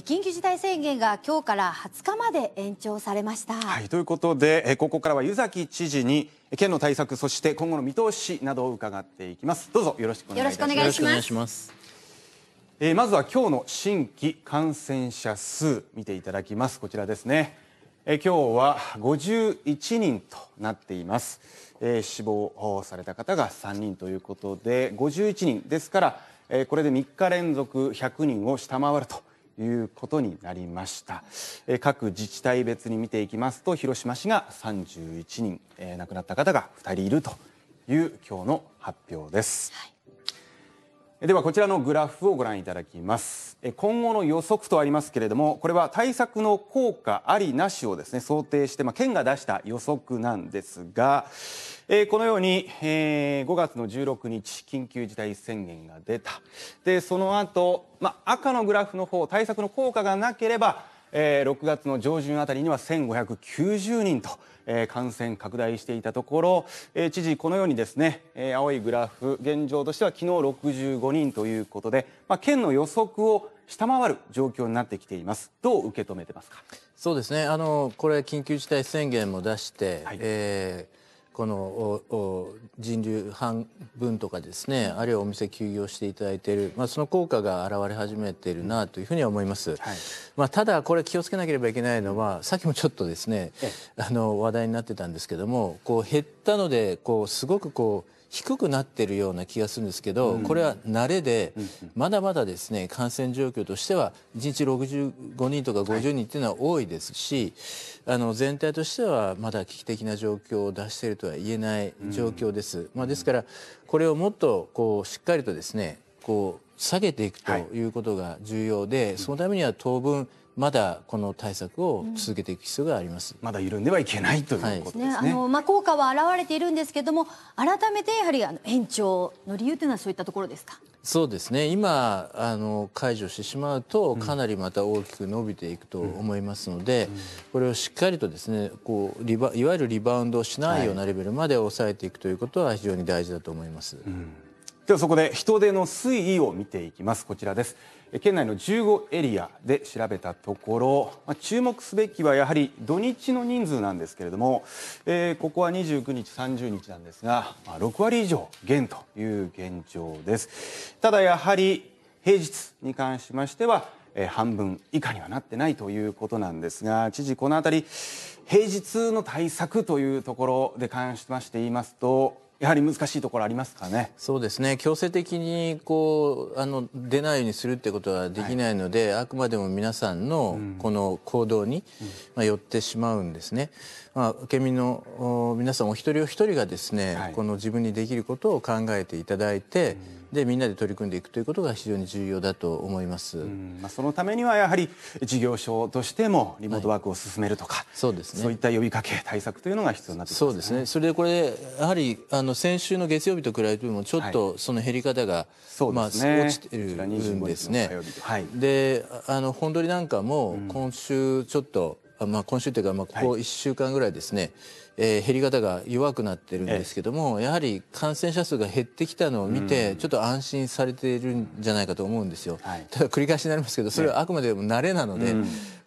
緊急事態宣言が今日から20日まで延長されました。はい、ということでここからは湯崎知事に県の対策そして今後の見通しなどを伺っていきます。どうぞよろしくお願いします。よろしくお願いします。えー、まずは今日の新規感染者数見ていただきます。こちらですね。えー、今日は51人となっています。えー、死亡された方が3人ということで51人ですから、えー、これで3日連続100人を下回ると。いうことになりました、え各自治体別に見ていきますと広島市が31人、え亡くなった方が2人いるという今日の発表です。はいではこちらのグラフをご覧いただきます今後の予測とありますけれどもこれは対策の効果ありなしをですね想定して、まあ、県が出した予測なんですが、えー、このように、えー、5月の16日緊急事態宣言が出たでその後、まあ、赤のグラフの方対策の効果がなければえー、6月の上旬あたりには1590人と、え感染拡大していたところ、え知事このようにですね、え青いグラフ現状としては昨日65人ということで、まあ、県の予測を下回る状況になってきています。どう受け止めてますか。そうですね。あのこれ緊急事態宣言も出して、はい、えーこの人流半分とかですねあるいはお店休業していただいている、まあ、その効果が現れ始めているなというふうには思います、はい、まあ、ただこれ気をつけなければいけないのはさっきもちょっとですねあの話題になってたんですけどもこう減ったのでこうすごくこう低くなってるような気がするんですけど、これは慣れで、まだまだですね感染状況としては1日65人とか50人っていうのは多いですし、あの全体としてはまだ危機的な状況を出しているとは言えない状況です。まあ、ですからこれをもっとこうしっかりとですねこう下げていくということが重要で、そのためには当分まだこの対策を続けていく必要があります、うん、まだ緩んではいけないということですね、ね、あのまあ、効果は表れているんですけども改めてやはりあの延長の理由というのはそういったところですかそうですね今あの解除してしまうとかなりまた大きく伸びていくと思いますので、うんうん、これをしっかりとですねこうリバいわゆるリバウンドしないようなレベルまで抑えていくということは非常に大事だと思います。はいではそこで人出の推移を見ていきますこちらです県内の15エリアで調べたところ、まあ、注目すべきはやはり土日の人数なんですけれども、えー、ここは29日30日なんですが、まあ、6割以上減という現状ですただやはり平日に関しましては、えー、半分以下にはなってないということなんですが知事このあたり平日の対策というところで関しまして言いますとやはり難しいところありますかね。そうですね。強制的にこうあの出ないようにするってことはできないので、はい、あくまでも皆さんのこの行動に、うん、まあ、寄ってしまうんですね。まあけ身の皆さんお一人お一人がですね、はい、この自分にできることを考えていただいて。うんでみんなで取り組んでいくということが非常に重要だと思います。まあ、そのためにはやはり事業所としてもリモートワークを進めるとか、はい、そうですね。そういった呼びかけ対策というのが必要になってきますね。そうですね。それでこれやはりあの先週の月曜日と比べてもちょっとその減り方が、はい、まあ落ちてるんですね。で、はい、であの本取りなんかも今週ちょっと、まあ、今週というか、まあ、ここ1週間ぐらいですね、はい、えー、減り方が弱くなってるんですけども、やはり感染者数が減ってきたのを見て、ちょっと安心されているんじゃないかと思うんですよ。はい、ただ繰り返しになりますけどそれはあくまでも慣れなので、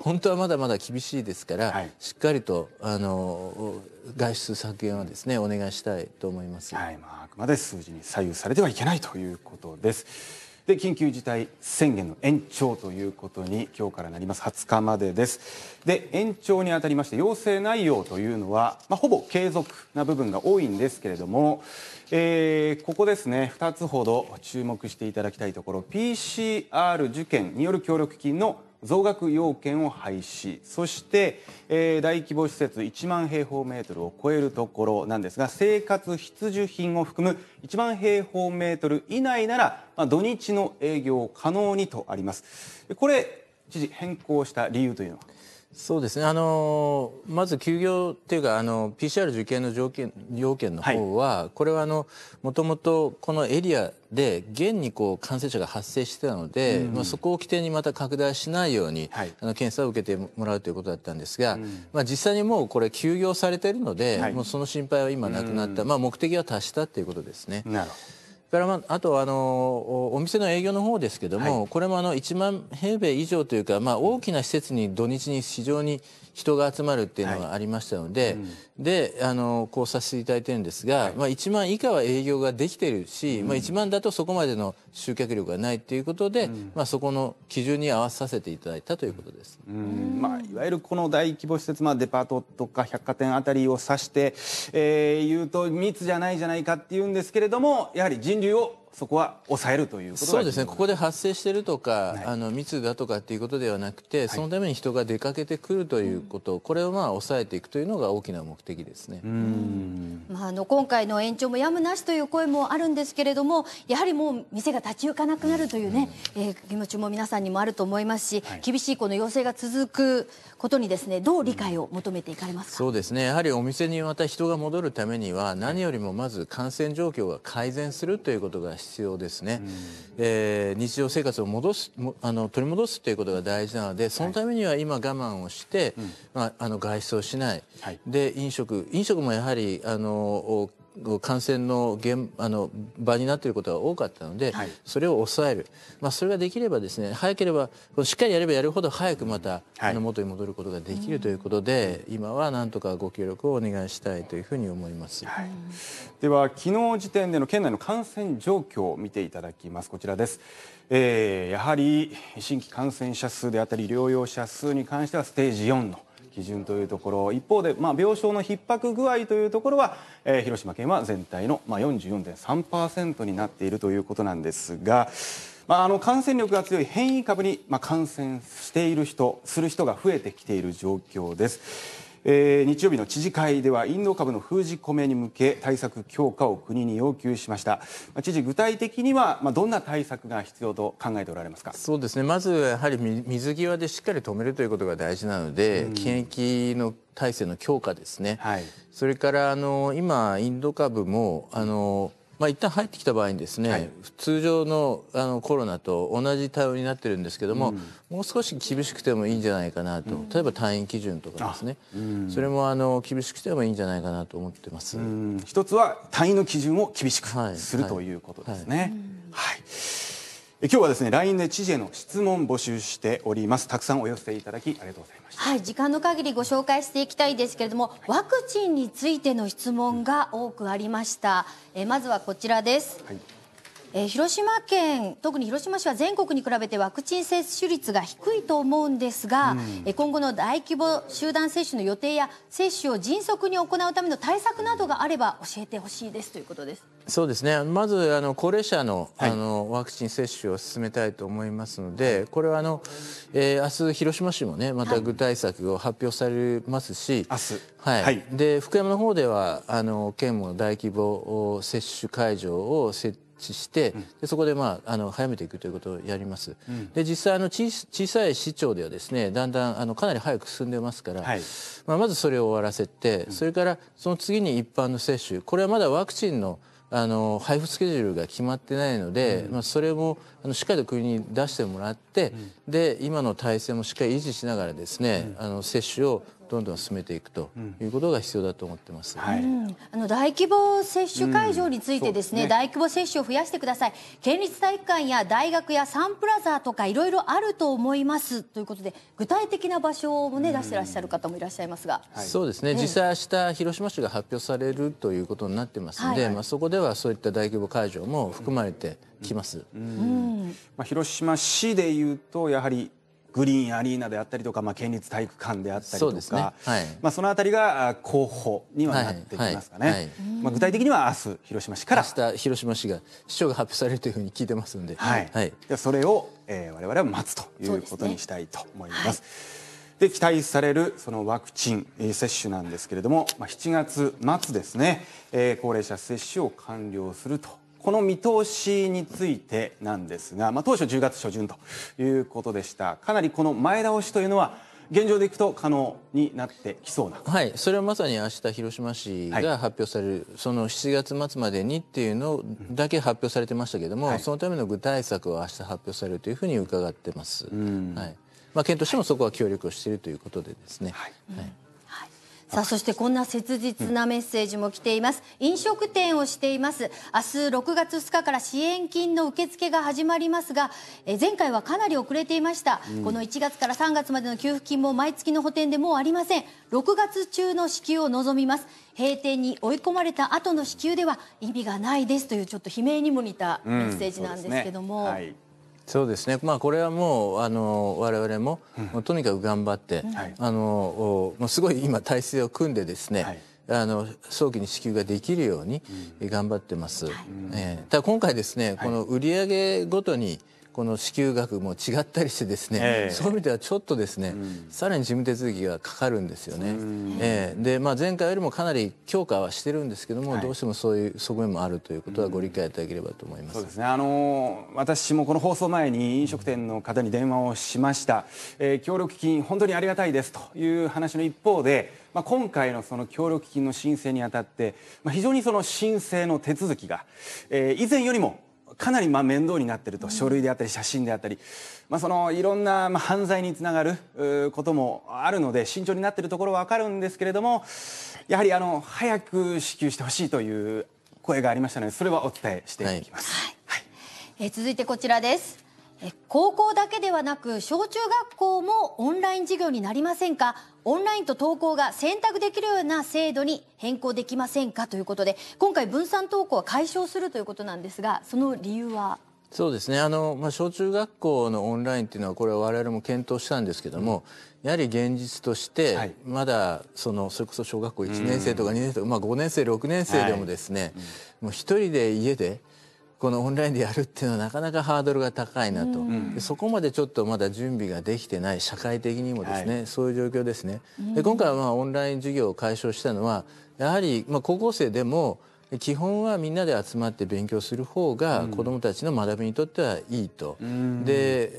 本当はまだまだ厳しいですから、はい、しっかりとあの外出削減はですねお願いしたいと思います。はいまあ、あくまで数字に左右されてはいけないということです。で緊急事態宣言の延長ということに今日からなります20日までですで延長にあたりまして要請内容というのは、まあ、ほぼ継続な部分が多いんですけれども、えー、ここですね2つほど注目していただきたいところ PCR 受験による協力金の増額要件を廃止そして、えー、大規模施設1万平方メートルを超えるところなんですが生活必需品を含む1万平方メートル以内なら、まあ、土日の営業を可能にとあります。これ知事変更した理由というのはそうですねあのまず休業っていうかあの PCR 受験の条件要件の方は、はい、これはあのもともとこのエリアで現にこう感染者が発生してたので、うん、まあ、そこを起点にまた拡大しないように、はい、あの検査を受けてもらうということだったんですが、うん、まあ、実際にもうこれ休業されてるので、はい、もうその心配は今なくなった、うん、まあ、目的は達したっていうことですね。なるほどから、まあ、あとあのお店の営業の方ですけども、はい、これもあの1万平米以上というか、まあ、大きな施設に土日に非常に人が集まるっていうのがありましたので、はいうん、であのこうさせていただいてるんですが、はい、まあ、1万以下は営業ができてるし、うん、まあ、1万だとそこまでの集客力がないっていうことで、うん、まあ、そこの基準に合わさせていただいたということです。まあ、いわゆるこの大規模施設、まあ、デパートとか百貨店あたりを指して、えー、言うと密じゃないじゃないかっていうんですけれどもやはり人流 이유 そこは抑えるということそうですね、ここで発生してるとか、はい、あの密だとかっていうことではなくて、そのために人が出かけてくるということ、これをまあ抑えていくというのが大きな目的ですね。うん、まあ、あの今回の延長もやむなしという声もあるんですけれども、やはりもう店が立ち行かなくなるというね、うえー、気持ちも皆さんにもあると思いますし、はい、厳しいこの要請が続くことにですね、どう理解を求めていかれますかそうですね、やはりお店にまた人が戻るためには、何よりもまず感染状況が改善するということが必要ですね、うえー、日常生活を戻すあの取り戻すということが大事なのでそのためには今我慢をして、はい、まあ、あの外出をしない、はい、で飲食飲食もやはりあの感染の現あの場になっていることが多かったので、はい、それを抑える、まあ、それができればですね早ければしっかりやればやるほど早くまた、あの元に戻ることができるということで、うん、今はなんとかご協力をお願いしたいというふうに思います、はい、では昨日時点での県内の感染状況を見ていただきますこちらです。えー、やはり新規感染者数であったり療養者数に関してはステージ4の基準というところ一方で、まあ、病床の逼迫具合というところは、えー、広島県は全体の、まあ、44.3%になっているということなんですが。まあ、あの感染力が強い変異株に、まあ、感染している人する人が増えてきている状況です。えー、日曜日の知事会ではインド株の封じ込めに向け対策強化を国に要求しました、まあ、知事、具体的には、まあ、どんな対策が必要と考えておられますかそうですねまずやはり水際でしっかり止めるということが大事なので、検疫の体制の強化ですね、はい、それからあの今、インド株もあのまあ、一旦入ってきた場合にですね、はい、通常のあのコロナと同じ対応になってるんですけども、うん、もう少し厳しくてもいいんじゃないかなと、うん、例えば退院基準とかですね、うん、それもあの厳しくてもいいんじゃないかなと思ってます。一つは退院の基準を厳しくする、はい、ということですね。はい、はい今日はですね LINE で知事への質問募集しておりますたくさんお寄せいただきありがとうございましたはい時間の限りご紹介していきたいですけれども、ワクチンについての質問が多くありました、えまずはこちらです、はいえー、広島県特に広島市は全国に比べてワクチン接種率が低いと思うんですが、うん、今後の大規模集団接種の予定や接種を迅速に行うための対策などがあれば教えてほしいですということです。そうですねまずあの高齢者の,、あのワクチン接種を進めたいと思いますのでこれはあの、えー、明日広島市もねまた具体策を発表されますし、はい、はい、で福山の方ではあの県も大規模接種会場を設して、でそこで、まあ、あの早めていくということをやります。うん、で実際あの小さい市長ではですねだんだんあのかなり早く進んでますから、はい、まあ、まずそれを終わらせて、それからその次に一般の接種これはまだワクチンのあの配布スケジュールが決まってないので、うん、まあ、それもあのしっかりと国に出してもらって、うん、で今の体制もしっかり維持しながらですね、あの接種をどんどん進めていくということが必要だと思ってます、はい、あの大規模接種会場についてですねうんね、大規模接種を増やしてください県立体育館や大学やサンプラザとかいろいろあると思いますということで具体的な場所をね、出してらっしゃる方もいらっしゃいますが、はい、そうですね、実際明日広島市が発表されるということになってますので、はいまあ、そこではそういった大規模会場も含まれてきます、うん、うん、まあ、広島市でいうとやはりグリーンアリーナであったりとか、まあ、県立体育館であったりとかそ,、ねはいまあ、その辺りが候補にはなってきますかね、はいはい、まあ、具体的には明日広島市から明日広島市が市長が発表されるというふうに聞いてますんで、はいはい、でそれを、えー、我々は待つということにしたいと思います。で期待されるそのワクチン、え接種なんですけれども、まあ、7月末ですね、えー、高齢者接種を完了するとこの見通しについてなんですが、まあ、当初10月初旬ということでしたかなりこの前倒しというのは現状でいくと可能になってきそうなはいそれはまさに明日広島市が発表される、はい、その7月末までにっていうのだけ発表されてましたけども、はい、そのための具体策は明日発表されるというふうに伺ってます、はいまあ、県としてもそこは協力をしているということでですね、はい、はいさあそしてこんな切実なメッセージも来ています、うん、飲食店をしています明日6月2日から支援金の受付が始まりますがえ前回はかなり遅れていました、うん、この1月から3月までの給付金も毎月の補填でもうありません6月中の支給を望みます閉店に追い込まれた後の支給では意味がないですというちょっと悲鳴にも似たメッセージなんですけども、うんそうですね、まあ、これはもうあの我々も、うん、とにかく頑張って、はい、あのもうすごい今体制を組んでですね、はい、あの早期に支給ができるように頑張ってます、うん、えー、ただ今回ですね、この売上ごとにこの支給額も違ったりしてですね、えー、そういう意味ではちょっとですね、うん、さらに事務手続きがかかるんですよね。ーえー、で、まあ、前回よりもかなり強化はしてるんですけども、はい、どうしてもそういう側面もあるということはご理解いただければと思います。そうですね、あの私もこの放送前に飲食店の方に電話をしました、えー、協力金本当にありがたいですという話の一方で、まあ、今回のその協力金の申請にあたって、まあ、非常にその申請の手続きが、えー、以前よりもかなりまあ面倒になってると書類であったり写真であったり、まあ、そのいろんなまあ犯罪につながることもあるので慎重になっているところは分かるんですけれどもやはりあの早く支給してほしいという声がありましたのでそれはお伝えしていきます。はい、はい、え続いてこちらです高校だけではなく小中学校もオンライン授業になりませんかオンラインと登校が選択できるような制度に変更できませんかということで今回分散登校は解消するということなんですがその理由はそうですねあの、まあ、小中学校のオンラインというのはこれは我々も検討したんですけども、やはり現実として、まだそのそれこそ小学校1年生とか2年生とか、まあ、5年生6年生でもですね、もう一人で家でこのオンラインでやるっていうのはなかなかハードルが高いなと、でそこまでちょっとまだ準備ができてない社会的にもですね、はい、そういう状況ですね。で今回はまあオンライン授業を解消したのはやはりまあ高校生でも基本はみんなで集まって勉強する方が子どもたちの学びにとってはいいと。で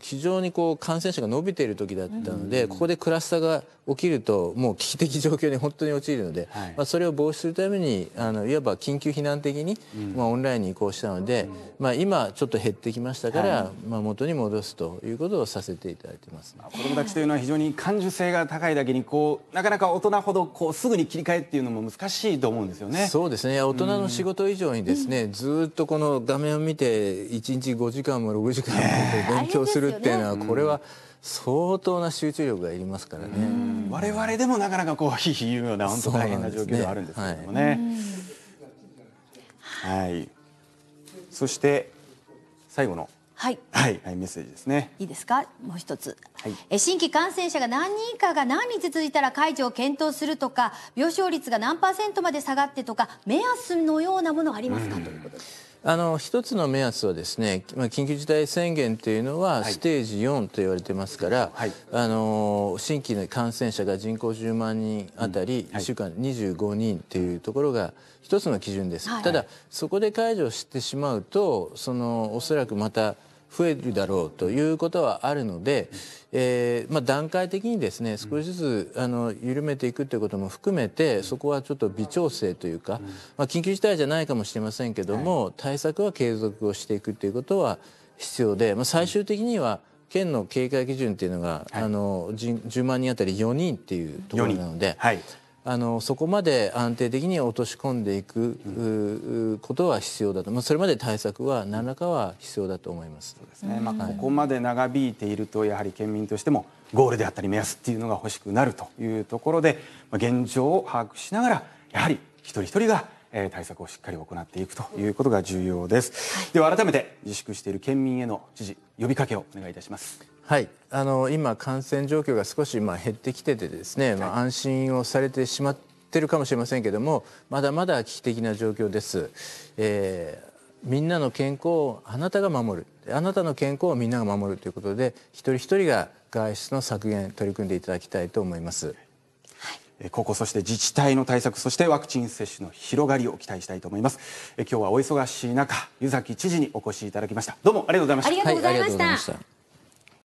非常に感染者が伸びている時だったのでここでクラスターが起きるともう危機的状況に本当に陥るので、まそれを防止するためにいわば緊急避難的に、まオンラインに移行したので、ま今ちょっと減ってきましたから、ま元に戻すということをさせていただいてます、子どもたちというのは非常に感受性が高いだけにこうなかなか大人ほどこうすぐに切り替えっていうのも難しいと思うんですよね。そうですね大人の仕事以上にですね、うん、ずっとこの画面を見て1日5時間も6時間も勉強するっていうのは、ね、これは相当な集中力がいりますからね、うん、我々でもなかなかこうひひ言うような本当大変な状況ではあるんですけどもね。はい、はい、そして最後のはい、はい、メッセージですね。いいですか、もう一つ。はい、え新規感染者が何人かが何日続いたら解除を検討するとか、病床率が何パーセントまで下がってとか、目安のようなものありますか、ということです。あの一つの目安はですね、まあ、緊急事態宣言というのはステージ4と言われてますから、はい、あの新規の感染者が人口10万人あたり1週間25人というところが一つの基準です、はい、ただそこで解除してしまうとそのおそらくまた増えるだろうということはあるので、えーまあ、段階的にですね少しずつあの緩めていくということも含めてそこはちょっと微調整というか、まあ、緊急事態じゃないかもしれませんけども、対策は継続をしていくということは必要で、まあ、最終的には、県の警戒基準っていうのが、はい、あの 10, 万人当たり4人っていうところなので、はい、あのそこまで安定的に落とし込んでいくことは必要だと、まあ、それまで対策は何らかは必要だと思います。ここまで長引いているとやはり県民としてもゴールであったり目安っていうのが欲しくなるというところで、現状を把握しながらやはり一人一人が対策をしっかり行っていくということが重要です。では改めて自粛している県民への知事呼びかけをお願いいたします。はいあの今感染状況が少しまあ減ってきててですね、まあ、安心をされてしまってるかもしれませんけどもまだまだ危機的な状況です、えー、みんなの健康をあなたが守るあなたの健康をみんなが守るということで一人一人が外出の削減取り組んでいただきたいと思います、はここそして自治体の対策そしてワクチン接種の広がりを期待したいと思いますえ今日はお忙しい中湯崎知事にお越しいただきましたどうもありがとうございましたありがとうございました、はい